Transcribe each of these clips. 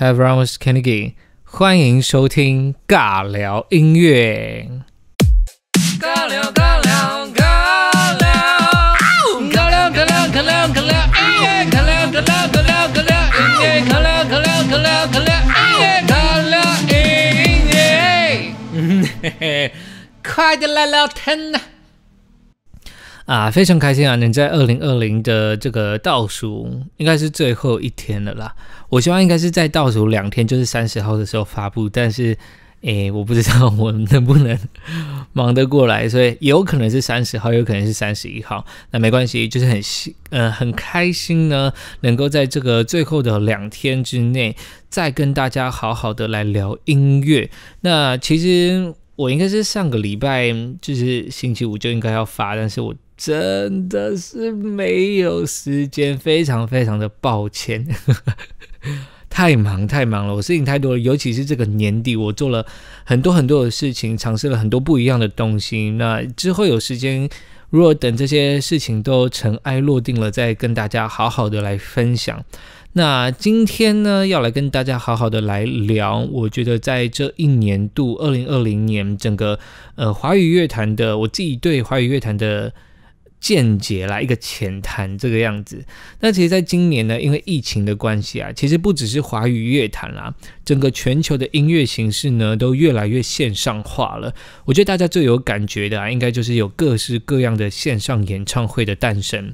Hi everyone, 我是 Kenny G，欢迎收听尬聊音乐。尬聊尬聊尬聊，尬聊尬聊尬聊尬聊，哎，尬聊尬聊尬聊尬聊，哎，尬聊尬聊尬聊尬聊，哎，尬聊音乐。快点来聊天呐！啊，非常开心啊！能在二零二零的这个倒数，应该是最后一天了啦。我希望应该是在倒数两天，就是三十号的时候发布。但是，诶，我不知道我能不能忙得过来，所以有可能是三十号，有可能是三十一号。那没关系，就是很呃，很开心呢，能够在这个最后的两天之内，再跟大家好好的来聊音乐。那其实我应该是上个礼拜，就是星期五就应该要发，但是我。真的是没有时间，非常非常的抱歉，太忙太忙了，我事情太多了，尤其是这个年底，我做了很多很多的事情，尝试了很多不一样的东西。那之后有时间，如果等这些事情都尘埃落定了，再跟大家好好的来分享。那今天呢，要来跟大家好好的来聊，我觉得在这一年度，二零二零年整个呃华语乐坛的，我自己对华语乐坛的。间接啦，一个浅谈这个样子。那其实，在今年呢，因为疫情的关系啊，其实不只是华语乐坛啦，整个全球的音乐形式呢，都越来越线上化了。我觉得大家最有感觉的，啊，应该就是有各式各样的线上演唱会的诞生。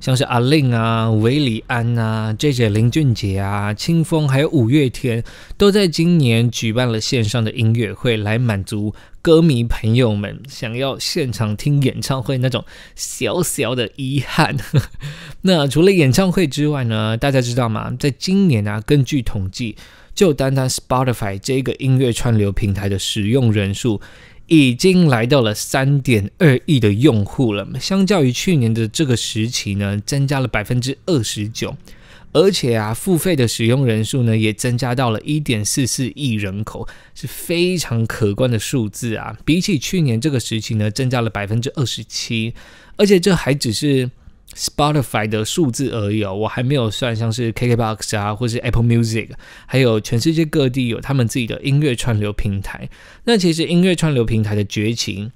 像是阿令啊、韦里安啊、J.J. 林俊杰啊、清风，还有五月天，都在今年举办了线上的音乐会，来满足歌迷朋友们想要现场听演唱会那种小小的遗憾。那除了演唱会之外呢，大家知道吗？在今年啊，根据统计，就单单 Spotify 这个音乐串流平台的使用人数。已经来到了三点二亿的用户了，相较于去年的这个时期呢，增加了百分之二十九，而且啊，付费的使用人数呢，也增加到了一点四四亿人口，是非常可观的数字啊！比起去年这个时期呢，增加了百分之二十七，而且这还只是。Spotify 的数字而已哦，我还没有算像是 KKBOX 啊，或是 Apple Music，还有全世界各地有他们自己的音乐串流平台。那其实音乐串流平台的崛起，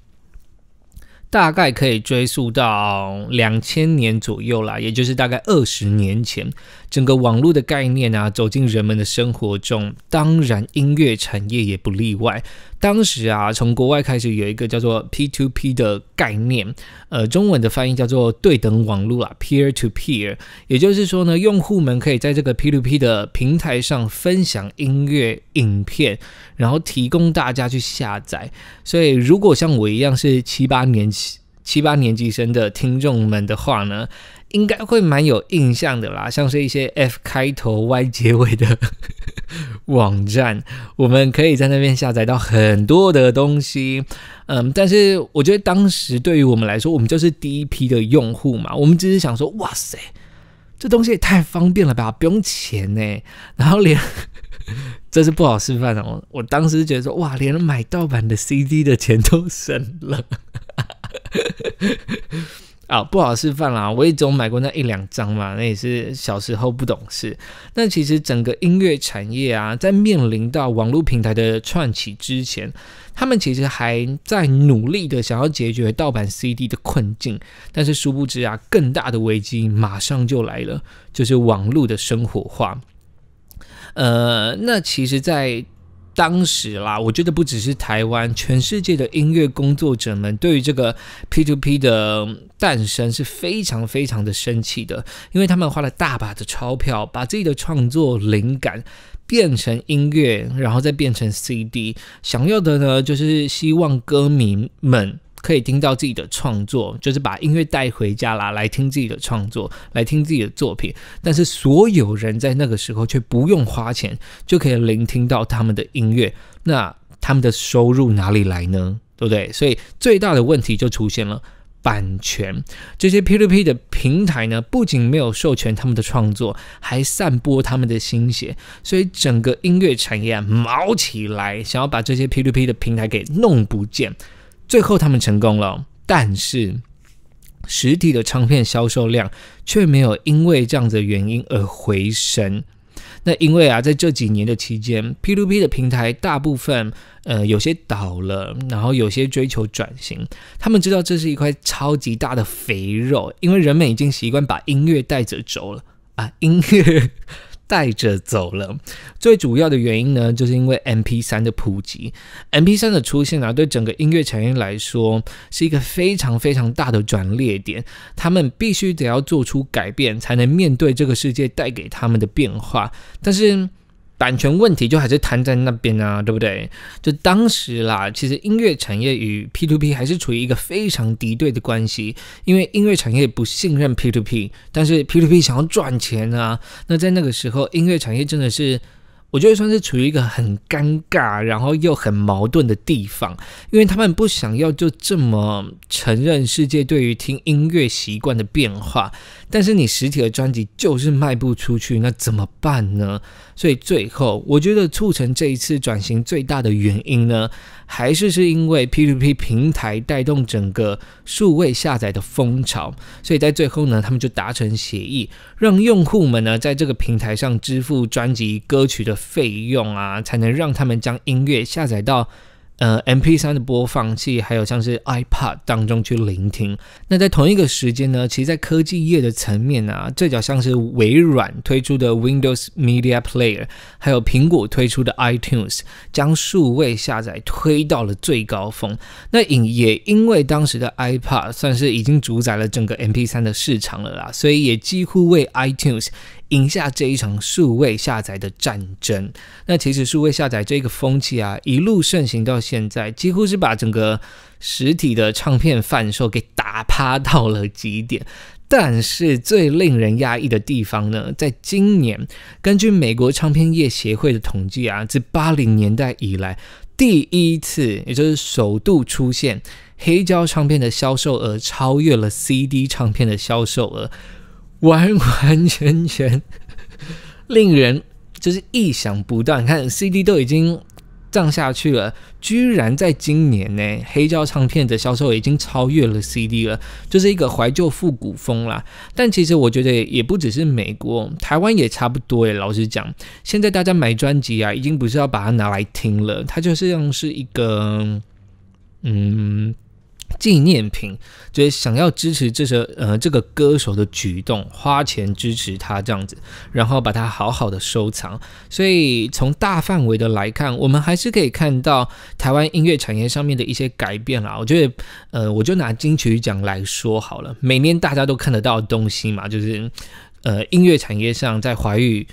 大概可以追溯到两千年左右啦，也就是大概二十年前，整个网络的概念啊走进人们的生活中，当然音乐产业也不例外。当时啊，从国外开始有一个叫做 P2P 的概念，呃，中文的翻译叫做对等网络啊，Peer to Peer，也就是说呢，用户们可以在这个 P2P 的平台上分享音乐、影片，然后提供大家去下载。所以，如果像我一样是七八年七七八年级生的听众们的话呢？应该会蛮有印象的啦，像是一些 F 开头、Y 结尾的 网站，我们可以在那边下载到很多的东西。嗯，但是我觉得当时对于我们来说，我们就是第一批的用户嘛。我们只是想说，哇塞，这东西也太方便了吧，不用钱呢。然后连 这是不好示范哦，我当时觉得说，哇，连买盗版的 CD 的钱都省了。啊，不好示范啦！我也总买过那一两张嘛，那也是小时候不懂事。那其实整个音乐产业啊，在面临到网络平台的串起之前，他们其实还在努力的想要解决盗版 CD 的困境。但是殊不知啊，更大的危机马上就来了，就是网络的生活化。呃，那其实，在当时啦，我觉得不只是台湾，全世界的音乐工作者们对于这个 p to p 的诞生是非常非常的生气的，因为他们花了大把的钞票，把自己的创作灵感变成音乐，然后再变成 CD，想要的呢就是希望歌迷们。可以听到自己的创作，就是把音乐带回家啦，来听自己的创作，来听自己的作品。但是所有人在那个时候却不用花钱就可以聆听到他们的音乐，那他们的收入哪里来呢？对不对？所以最大的问题就出现了：版权。这些 P2P 的平台呢，不仅没有授权他们的创作，还散播他们的心血，所以整个音乐产业啊，毛起来，想要把这些 P2P 的平台给弄不见。最后他们成功了，但是实体的唱片销售量却没有因为这样的原因而回升。那因为啊，在这几年的期间，P to P 的平台大部分呃有些倒了，然后有些追求转型。他们知道这是一块超级大的肥肉，因为人们已经习惯把音乐带着走了啊，音乐。带着走了。最主要的原因呢，就是因为 m p 三的普及。m p 三的出现呢，对整个音乐产业来说是一个非常非常大的转捩点。他们必须得要做出改变，才能面对这个世界带给他们的变化。但是，版权问题就还是摊在那边啊，对不对？就当时啦，其实音乐产业与 P to P 还是处于一个非常敌对的关系，因为音乐产业不信任 P to P，但是 P to P 想要赚钱啊。那在那个时候，音乐产业真的是我觉得算是处于一个很尴尬，然后又很矛盾的地方，因为他们不想要就这么承认世界对于听音乐习惯的变化。但是你实体的专辑就是卖不出去，那怎么办呢？所以最后我觉得促成这一次转型最大的原因呢，还是是因为 P2P 平台带动整个数位下载的风潮，所以在最后呢，他们就达成协议，让用户们呢在这个平台上支付专辑歌曲的费用啊，才能让他们将音乐下载到。呃，M P 三的播放器，还有像是 i p a d 当中去聆听。那在同一个时间呢，其实，在科技业的层面啊，最早像是微软推出的 Windows Media Player，还有苹果推出的 iTunes，将数位下载推到了最高峰。那也因为当时的 i p a d 算是已经主宰了整个 M P 三的市场了啦，所以也几乎为 iTunes。赢下这一场数位下载的战争。那其实数位下载这个风气啊，一路盛行到现在，几乎是把整个实体的唱片贩售给打趴到了极点。但是最令人压抑的地方呢，在今年，根据美国唱片业协会的统计啊，自八零年代以来第一次，也就是首度出现黑胶唱片的销售额超越了 CD 唱片的销售额。完完全全 令人就是意想不到。看 CD 都已经降下去了，居然在今年呢，黑胶唱片的销售已经超越了 CD 了，就是一个怀旧复古风啦。但其实我觉得也不只是美国，台湾也差不多诶。老实讲，现在大家买专辑啊，已经不是要把它拿来听了，它就是像是一个，嗯。纪念品就是想要支持这首呃这个歌手的举动，花钱支持他这样子，然后把它好好的收藏。所以从大范围的来看，我们还是可以看到台湾音乐产业上面的一些改变啦。我觉得呃，我就拿金曲奖来说好了，每年大家都看得到东西嘛，就是呃音乐产业上在华语。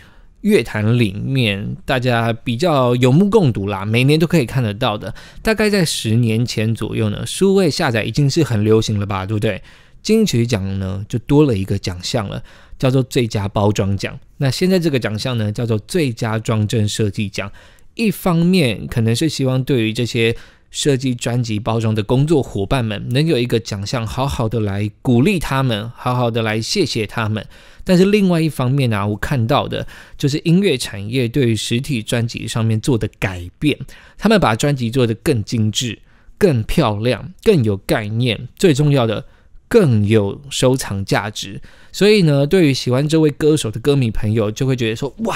乐坛里面，大家比较有目共睹啦，每年都可以看得到的。大概在十年前左右呢，数位下载已经是很流行了吧，对不对？金曲奖呢就多了一个奖项了，叫做最佳包装奖。那现在这个奖项呢叫做最佳装帧设计奖。一方面可能是希望对于这些。设计专辑包装的工作伙伴们能有一个奖项，好好的来鼓励他们，好好的来谢谢他们。但是另外一方面呢，我看到的就是音乐产业对于实体专辑上面做的改变，他们把专辑做得更精致、更漂亮、更有概念，最重要的更有收藏价值。所以呢，对于喜欢这位歌手的歌迷朋友，就会觉得说：哇，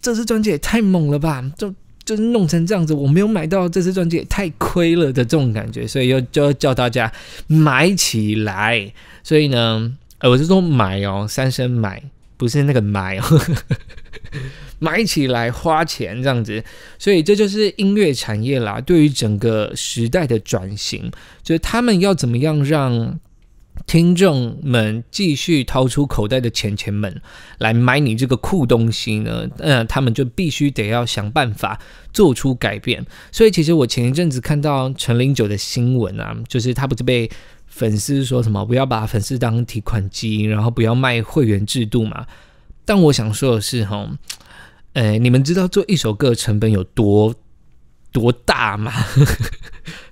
这次专辑也太猛了吧！这。就是弄成这样子，我没有买到这支钻戒，太亏了的这种感觉，所以又就要叫大家买起来。所以呢，呃，我是说买哦，三声买，不是那个买哦，买起来花钱这样子。所以这就是音乐产业啦，对于整个时代的转型，就是他们要怎么样让。听众们继续掏出口袋的钱钱们来买你这个酷东西呢，嗯，他们就必须得要想办法做出改变。所以其实我前一阵子看到陈零九的新闻啊，就是他不是被粉丝说什么不要把粉丝当提款机，然后不要卖会员制度嘛？但我想说的是哈，呃，你们知道做一首歌成本有多？多大嘛？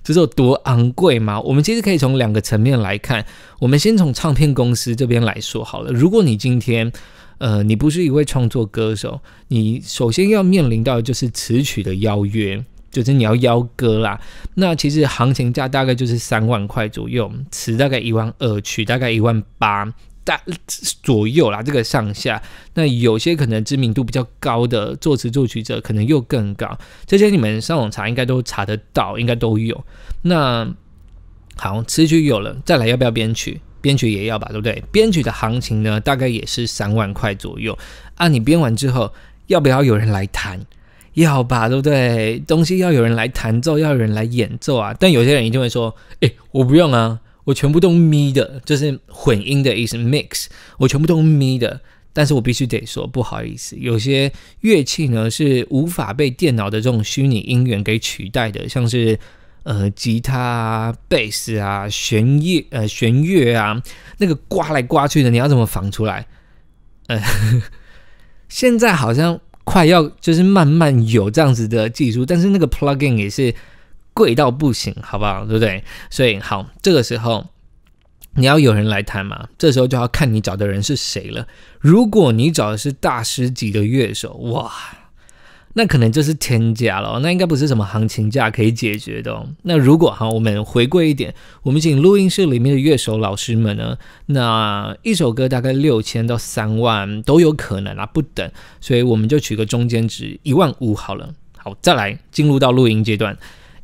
就 是多昂贵嘛？我们其实可以从两个层面来看。我们先从唱片公司这边来说好了。如果你今天，呃，你不是一位创作歌手，你首先要面临到的就是词曲的邀约，就是你要邀歌啦。那其实行情价大概就是三万块左右，词大概一万二，曲大概一万八。大左右啦，这个上下。那有些可能知名度比较高的作词作曲者，可能又更高。这些你们上网查，应该都查得到，应该都有。那好，词曲有了，再来要不要编曲？编曲也要吧，对不对？编曲的行情呢，大概也是三万块左右。啊，你编完之后，要不要有人来弹？要吧，对不对？东西要有人来弹奏，要有人来演奏啊。但有些人一定会说，哎，我不用啊。我全部都咪的，就是混音的意思，mix。我全部都咪的，但是我必须得说，不好意思，有些乐器呢是无法被电脑的这种虚拟音源给取代的，像是呃吉他、贝斯啊、弦乐呃弦乐啊，那个刮来刮去的，你要怎么仿出来？呃，现在好像快要就是慢慢有这样子的技术，但是那个 plugin 也是。贵到不行，好不好？对不对？所以好，这个时候你要有人来谈嘛。这时候就要看你找的人是谁了。如果你找的是大师级的乐手，哇，那可能就是天价了。那应该不是什么行情价可以解决的。哦。那如果哈，我们回归一点，我们请录音室里面的乐手老师们呢，那一首歌大概六千到三万都有可能啊，不等。所以我们就取个中间值一万五好了。好，再来进入到录音阶段。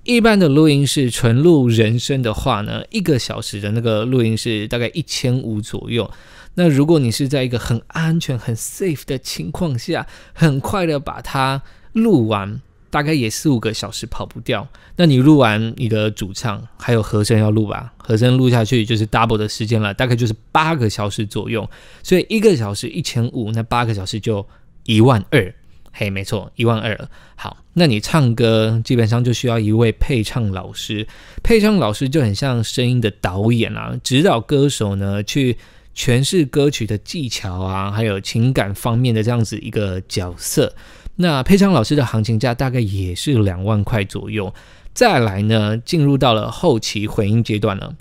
一般的录音室纯录人声的话呢，一个小时的那个录音是大概一千五左右。那如果你是在一个很安全、很 safe 的情况下，很快的把它录完，大概也四五个小时跑不掉。那你录完你的主唱，还有和声要录吧，和声录下去就是 double 的时间了，大概就是八个小时左右。所以一个小时一千五，那八个小时就一万二。嘿，没错，一万二好，那你唱歌基本上就需要一位配唱老师，配唱老师就很像声音的导演啊，指导歌手呢去诠释歌曲的技巧啊，还有情感方面的这样子一个角色。那配唱老师的行情价大概也是两万块左右。再来呢，进入到了后期混音阶段了。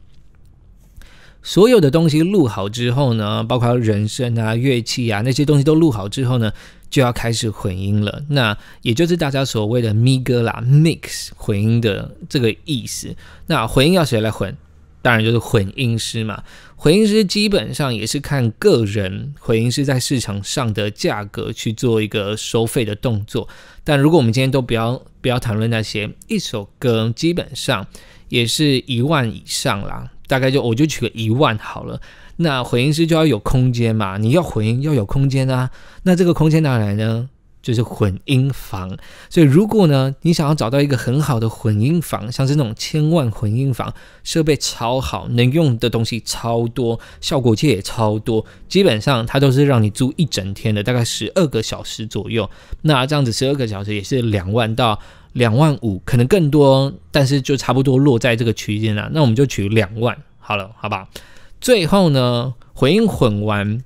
所有的东西录好之后呢，包括人声啊、乐器啊那些东西都录好之后呢。就要开始混音了，那也就是大家所谓的咪歌啦，mix 混音的这个意思。那混音要谁来混？当然就是混音师嘛。混音师基本上也是看个人，混音师在市场上的价格去做一个收费的动作。但如果我们今天都不要不要谈论那些，一首歌基本上也是一万以上啦。大概就我就取个一万好了，那混音师就要有空间嘛，你要混音要有空间啊，那这个空间哪来呢？就是混音房。所以如果呢，你想要找到一个很好的混音房，像是那种千万混音房，设备超好，能用的东西超多，效果器也超多，基本上它都是让你租一整天的，大概十二个小时左右。那这样子十二个小时也是两万到。两万五可能更多，但是就差不多落在这个区间了。那我们就取两万好了，好吧？最后呢，回应混完，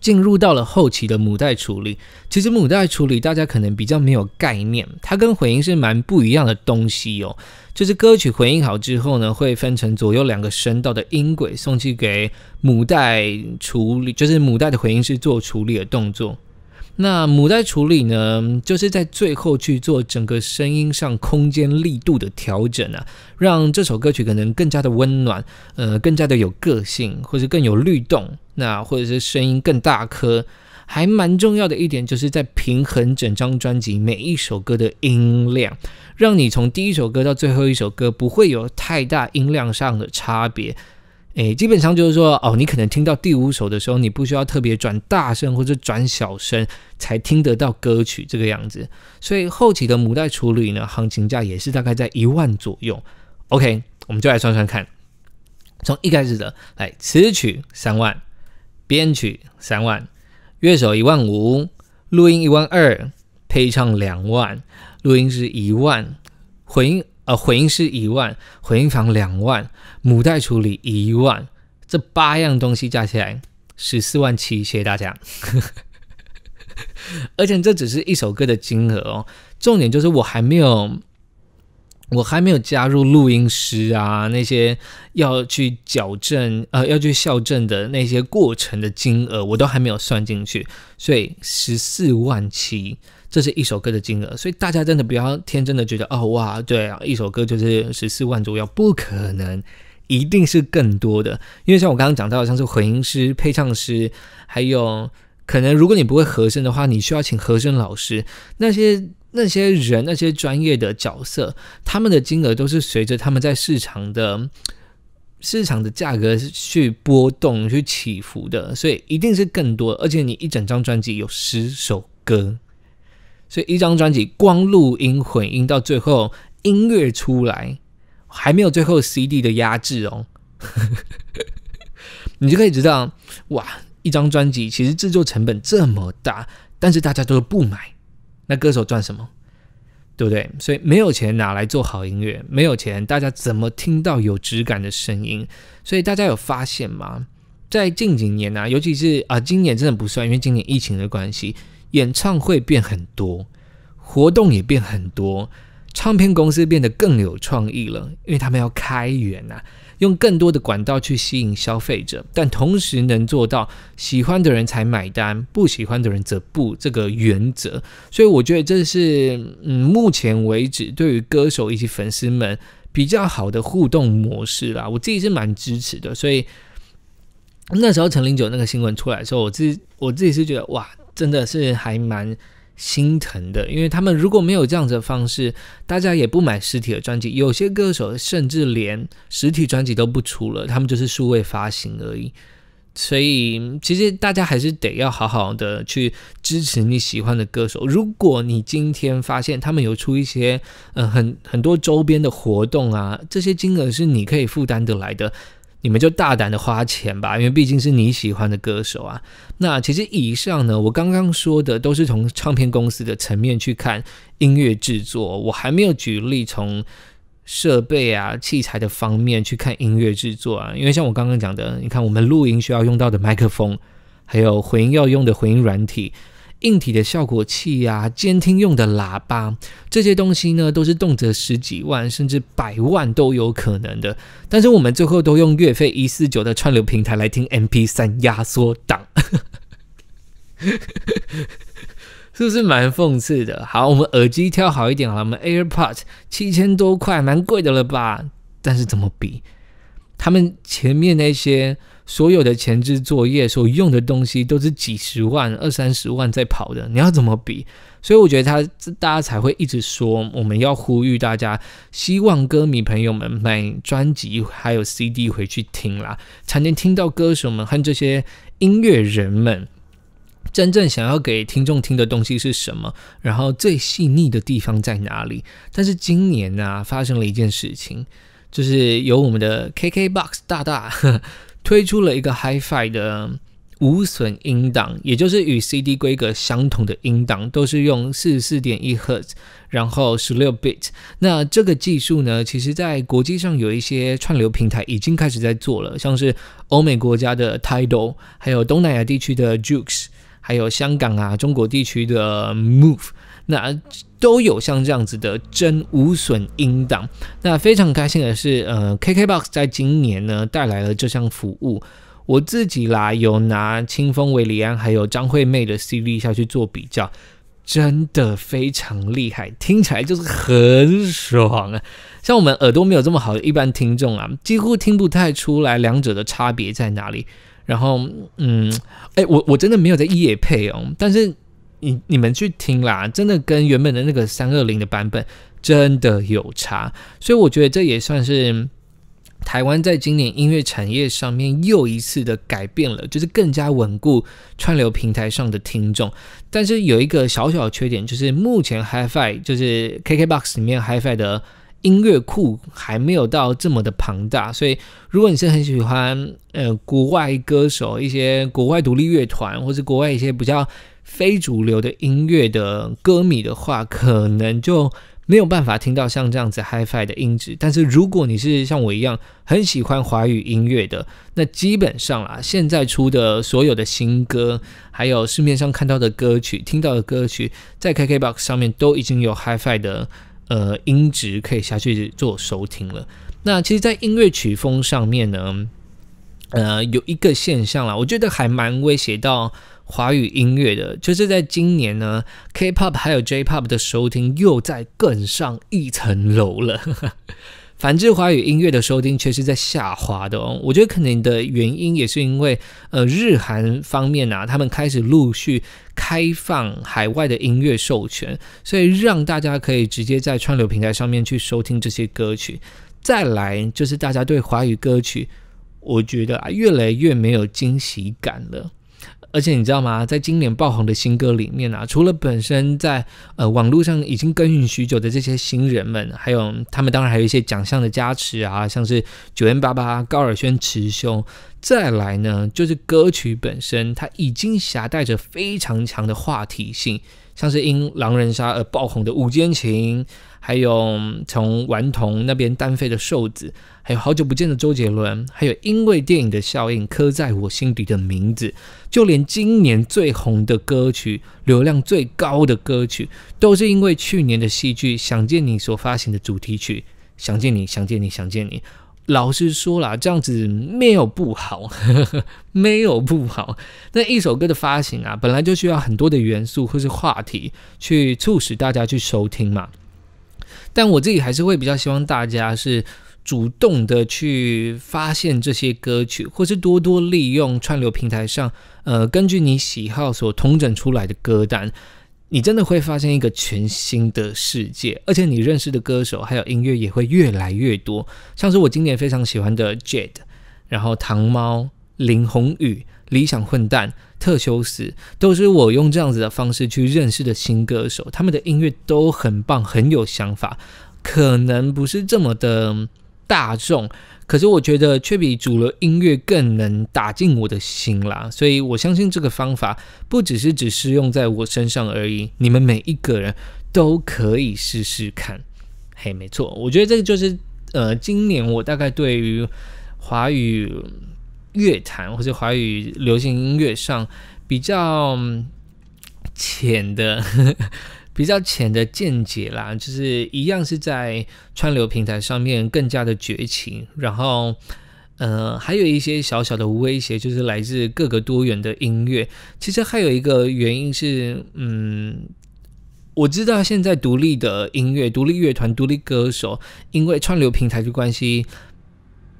进入到了后期的母带处理。其实母带处理大家可能比较没有概念，它跟回应是蛮不一样的东西哦。就是歌曲回应好之后呢，会分成左右两个声道的音轨送去给母带处理，就是母带的回应是做处理的动作。那母带处理呢，就是在最后去做整个声音上空间力度的调整啊，让这首歌曲可能更加的温暖，呃，更加的有个性，或者更有律动，那或者是声音更大颗。还蛮重要的一点，就是在平衡整张专辑每一首歌的音量，让你从第一首歌到最后一首歌不会有太大音量上的差别。诶，基本上就是说，哦，你可能听到第五首的时候，你不需要特别转大声或者转小声才听得到歌曲这个样子。所以后期的母带处理呢，行情价也是大概在一万左右。OK，我们就来算算看，从一开始的来词曲三万，编曲三万，乐手一万五，录音一万二，配唱两万，录音是一万，混音。呃，混音是一万，混音房两万，母带处理一万，这八样东西加起来十四万七。谢谢大家，而且这只是一首歌的金额哦。重点就是我还没有，我还没有加入录音师啊那些要去矫正呃要去校正的那些过程的金额，我都还没有算进去，所以十四万七。这是一首歌的金额，所以大家真的不要天真的觉得，哦，哇，对，一首歌就是十四万左右，不可能，一定是更多的。因为像我刚刚讲到，像是混音师、配唱师，还有可能，如果你不会和声的话，你需要请和声老师。那些那些人、那些专业的角色，他们的金额都是随着他们在市场的市场的价格去波动、去起伏的，所以一定是更多。而且你一整张专辑有十首歌。所以一张专辑光录音混音到最后音乐出来，还没有最后 CD 的压制哦，你就可以知道哇，一张专辑其实制作成本这么大，但是大家都不买，那歌手赚什么？对不对？所以没有钱拿来做好音乐，没有钱，大家怎么听到有质感的声音？所以大家有发现吗？在近几年呢，尤其是啊，今年真的不算，因为今年疫情的关系。演唱会变很多，活动也变很多，唱片公司变得更有创意了，因为他们要开源啊，用更多的管道去吸引消费者，但同时能做到喜欢的人才买单，不喜欢的人则不这个原则。所以我觉得这是嗯目前为止对于歌手以及粉丝们比较好的互动模式啦。我自己是蛮支持的。所以那时候陈零九那个新闻出来的时候，我自己我自己是觉得哇。真的是还蛮心疼的，因为他们如果没有这样子的方式，大家也不买实体的专辑。有些歌手甚至连实体专辑都不出了，他们就是数位发行而已。所以，其实大家还是得要好好的去支持你喜欢的歌手。如果你今天发现他们有出一些，呃，很很多周边的活动啊，这些金额是你可以负担得来的。你们就大胆的花钱吧，因为毕竟是你喜欢的歌手啊。那其实以上呢，我刚刚说的都是从唱片公司的层面去看音乐制作，我还没有举例从设备啊、器材的方面去看音乐制作啊。因为像我刚刚讲的，你看我们录音需要用到的麦克风，还有混音要用的混音软体。硬体的效果器啊，监听用的喇叭，这些东西呢，都是动辄十几万甚至百万都有可能的。但是我们最后都用岳费一四九的串流平台来听 MP 三压缩档，是不是蛮讽刺的？好，我们耳机挑好一点好了，我们 AirPods 七千多块，蛮贵的了吧？但是怎么比他们前面那些？所有的前置作业所用的东西都是几十万、二三十万在跑的，你要怎么比？所以我觉得他大家才会一直说，我们要呼吁大家，希望歌迷朋友们买专辑还有 CD 回去听啦，才能听到歌手们和这些音乐人们真正想要给听众听的东西是什么，然后最细腻的地方在哪里。但是今年呢，发生了一件事情，就是有我们的 KKBOX 大大。推出了一个 HiFi 的无损音档，也就是与 CD 规格相同的音档，都是用44.1赫兹，然后 16bit。那这个技术呢，其实，在国际上有一些串流平台已经开始在做了，像是欧美国家的 Tidal，还有东南亚地区的 Juke，还有香港啊中国地区的 Move。那都有像这样子的真无损音档。那非常开心的是，呃，KKBOX 在今年呢带来了这项服务。我自己啦，有拿清风维里安还有张惠妹的 CD 下去做比较，真的非常厉害，听起来就是很爽啊。像我们耳朵没有这么好的一般听众啊，几乎听不太出来两者的差别在哪里。然后，嗯，哎，我我真的没有在夜配哦，但是。你你们去听啦，真的跟原本的那个三二零的版本真的有差，所以我觉得这也算是台湾在今年音乐产业上面又一次的改变了，就是更加稳固串流平台上的听众。但是有一个小小缺点，就是目前 HiFi 就是 KKBox 里面 HiFi 的音乐库还没有到这么的庞大，所以如果你是很喜欢呃国外歌手、一些国外独立乐团或是国外一些比较。非主流的音乐的歌迷的话，可能就没有办法听到像这样子 HiFi 的音质。但是如果你是像我一样很喜欢华语音乐的，那基本上啦，现在出的所有的新歌，还有市面上看到的歌曲、听到的歌曲，在 KKBox 上面都已经有 HiFi 的呃音质可以下去做收听了。那其实，在音乐曲风上面呢，呃，有一个现象啦，我觉得还蛮威胁到。华语音乐的，就是在今年呢，K-pop 还有 J-pop 的收听又在更上一层楼了。反制华语音乐的收听却是在下滑的哦。我觉得可能的原因也是因为，呃，日韩方面啊，他们开始陆续开放海外的音乐授权，所以让大家可以直接在串流平台上面去收听这些歌曲。再来就是大家对华语歌曲，我觉得啊，越来越没有惊喜感了。而且你知道吗？在今年爆红的新歌里面啊，除了本身在呃网络上已经耕耘许久的这些新人们，还有他们当然还有一些奖项的加持啊，像是九零八八、高尔宣、池兄。再来呢，就是歌曲本身，它已经携带着非常强的话题性，像是因狼人杀而爆红的《午间情》。还有从顽童那边单飞的瘦子，还有好久不见的周杰伦，还有因为电影的效应刻在我心底的名字，就连今年最红的歌曲、流量最高的歌曲，都是因为去年的戏剧《想见你》所发行的主题曲《想见你》。想见你，想见你。老实说啦，这样子没有不好，没有不好。那一首歌的发行啊，本来就需要很多的元素或是话题去促使大家去收听嘛。但我自己还是会比较希望大家是主动的去发现这些歌曲，或是多多利用串流平台上，呃，根据你喜好所统整出来的歌单，你真的会发现一个全新的世界，而且你认识的歌手还有音乐也会越来越多。像是我今年非常喜欢的 Jade，然后糖猫、林宏宇、理想混蛋。特修斯都是我用这样子的方式去认识的新歌手，他们的音乐都很棒，很有想法，可能不是这么的大众，可是我觉得却比主流音乐更能打进我的心啦。所以我相信这个方法不只是只是用在我身上而已，你们每一个人都可以试试看。嘿，没错，我觉得这个就是呃，今年我大概对于华语。乐坛或者华语流行音乐上比较浅的、比较浅的见解啦，就是一样是在川流平台上面更加的绝情，然后，呃，还有一些小小的威胁，就是来自各个多元的音乐。其实还有一个原因是，嗯，我知道现在独立的音乐、独立乐团、独立歌手，因为串流平台的关系。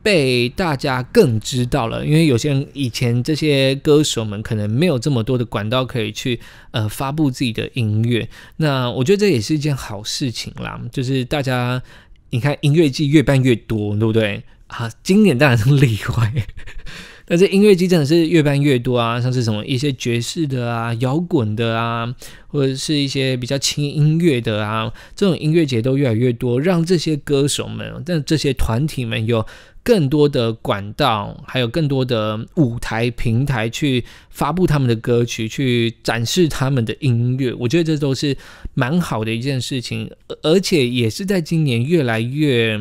被大家更知道了，因为有些人以前这些歌手们可能没有这么多的管道可以去呃发布自己的音乐，那我觉得这也是一件好事情啦。就是大家你看音乐季越办越多，对不对啊？今年当然很例外，但是音乐季真的是越办越多啊。像是什么一些爵士的啊、摇滚的啊，或者是一些比较轻音乐的啊，这种音乐节都越来越多，让这些歌手们、让这些团体们有。更多的管道，还有更多的舞台平台去发布他们的歌曲，去展示他们的音乐。我觉得这都是蛮好的一件事情，而且也是在今年越来越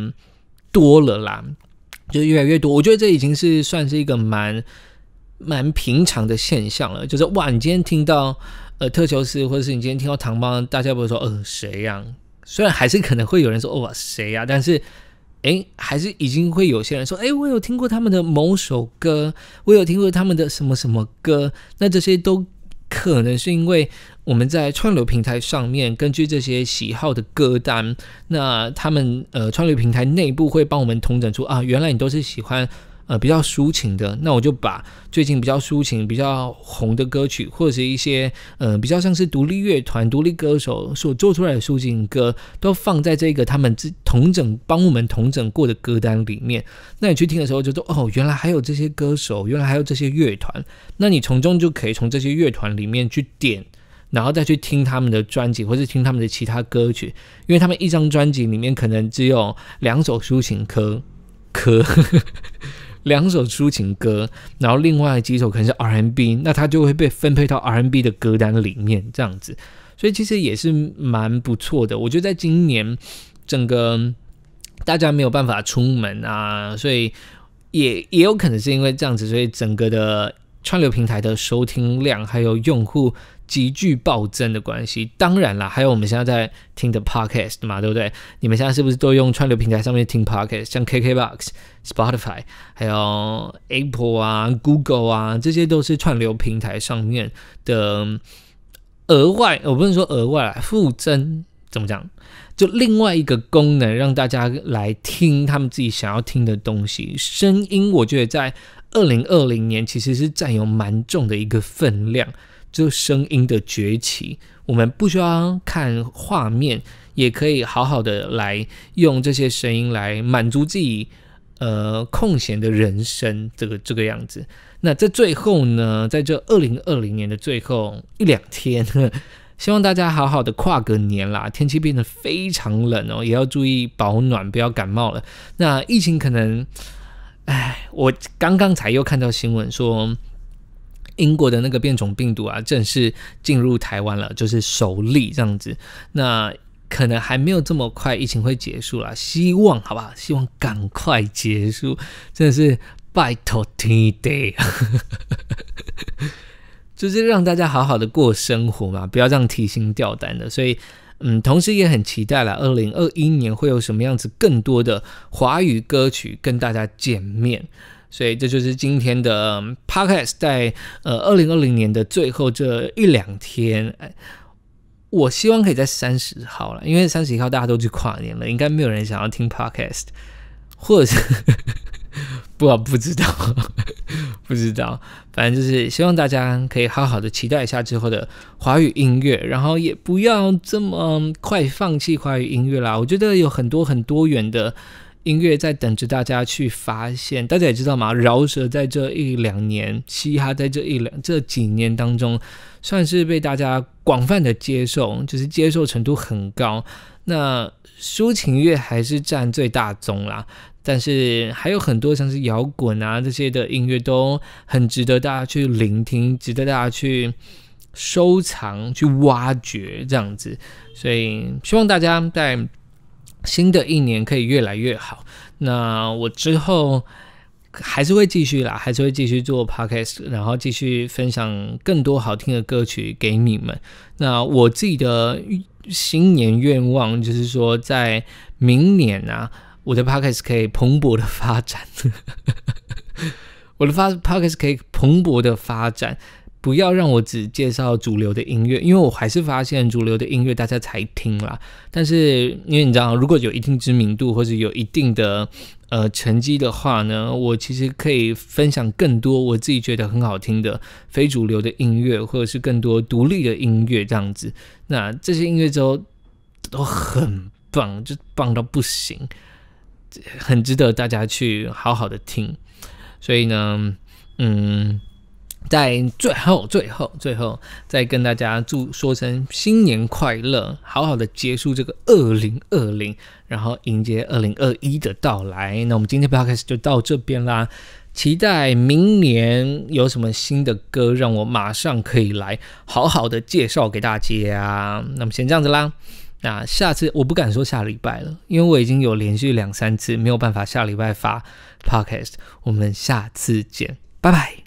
多了啦，就越来越多。我觉得这已经是算是一个蛮蛮平常的现象了。就是哇，你今天听到呃特修斯，或者是你今天听到唐邦，大家不会说呃谁呀？虽然还是可能会有人说哦谁呀，但是。哎，还是已经会有些人说，哎，我有听过他们的某首歌，我有听过他们的什么什么歌，那这些都可能是因为我们在串流平台上面根据这些喜好的歌单，那他们呃串流平台内部会帮我们统整出啊，原来你都是喜欢。呃，比较抒情的，那我就把最近比较抒情、比较红的歌曲，或者是一些呃比较像是独立乐团、独立歌手所做出来的抒情歌，都放在这个他们自同整帮我们同整过的歌单里面。那你去听的时候，就说哦，原来还有这些歌手，原来还有这些乐团。那你从中就可以从这些乐团里面去点，然后再去听他们的专辑，或是听他们的其他歌曲，因为他们一张专辑里面可能只有两首抒情歌，呵。两首抒情歌，然后另外几首可能是 R&B，那它就会被分配到 R&B 的歌单里面，这样子，所以其实也是蛮不错的。我觉得在今年整个大家没有办法出门啊，所以也也有可能是因为这样子，所以整个的串流平台的收听量还有用户。急剧暴增的关系，当然啦，还有我们现在在听的 podcast 嘛，对不对？你们现在是不是都用串流平台上面听 podcast？像 KKBOX、Spotify，还有 Apple 啊、Google 啊，这些都是串流平台上面的额外，我不能说额外，附增怎么讲？就另外一个功能，让大家来听他们自己想要听的东西。声音，我觉得在二零二零年其实是占有蛮重的一个分量。这声音的崛起，我们不需要看画面，也可以好好的来用这些声音来满足自己，呃，空闲的人生这个这个样子。那在最后呢，在这二零二零年的最后一两天，希望大家好好的跨个年啦。天气变得非常冷哦，也要注意保暖，不要感冒了。那疫情可能，哎，我刚刚才又看到新闻说。英国的那个变种病毒啊，正式进入台湾了，就是首例这样子。那可能还没有这么快，疫情会结束啦。希望好吧，希望赶快结束，真的是拜托天地，就是让大家好好的过生活嘛，不要这样提心吊胆的。所以，嗯，同时也很期待了，二零二一年会有什么样子更多的华语歌曲跟大家见面。所以这就是今天的 podcast，在呃二零二零年的最后这一两天，我希望可以在三十号了，因为三十号大家都去跨年了，应该没有人想要听 podcast，或者是 不不知道 不知道，反正就是希望大家可以好好的期待一下之后的华语音乐，然后也不要这么快放弃华语音乐啦，我觉得有很多很多元的。音乐在等着大家去发现，大家也知道嘛，饶舌在这一两年，嘻哈在这一两这几年当中，算是被大家广泛的接受，就是接受程度很高。那抒情乐还是占最大宗啦，但是还有很多像是摇滚啊这些的音乐，都很值得大家去聆听，值得大家去收藏、去挖掘这样子。所以希望大家在。新的一年可以越来越好。那我之后还是会继续啦，还是会继续做 podcast，然后继续分享更多好听的歌曲给你们。那我自己的新年愿望就是说，在明年啊，我的 podcast 可以蓬勃的发展，我的发 podcast 可以蓬勃的发展。不要让我只介绍主流的音乐，因为我还是发现主流的音乐大家才听啦。但是因为你知道，如果有一定知名度或者有一定的呃成绩的话呢，我其实可以分享更多我自己觉得很好听的非主流的音乐，或者是更多独立的音乐这样子。那这些音乐后都很棒，就棒到不行，很值得大家去好好的听。所以呢，嗯。在最后、最后、最后，再跟大家祝说声新年快乐，好好的结束这个二零二零，然后迎接二零二一的到来。那我们今天 podcast 就到这边啦，期待明年有什么新的歌，让我马上可以来好好的介绍给大家啊。那么先这样子啦，那下次我不敢说下礼拜了，因为我已经有连续两三次没有办法下礼拜发 podcast，我们下次见，拜拜。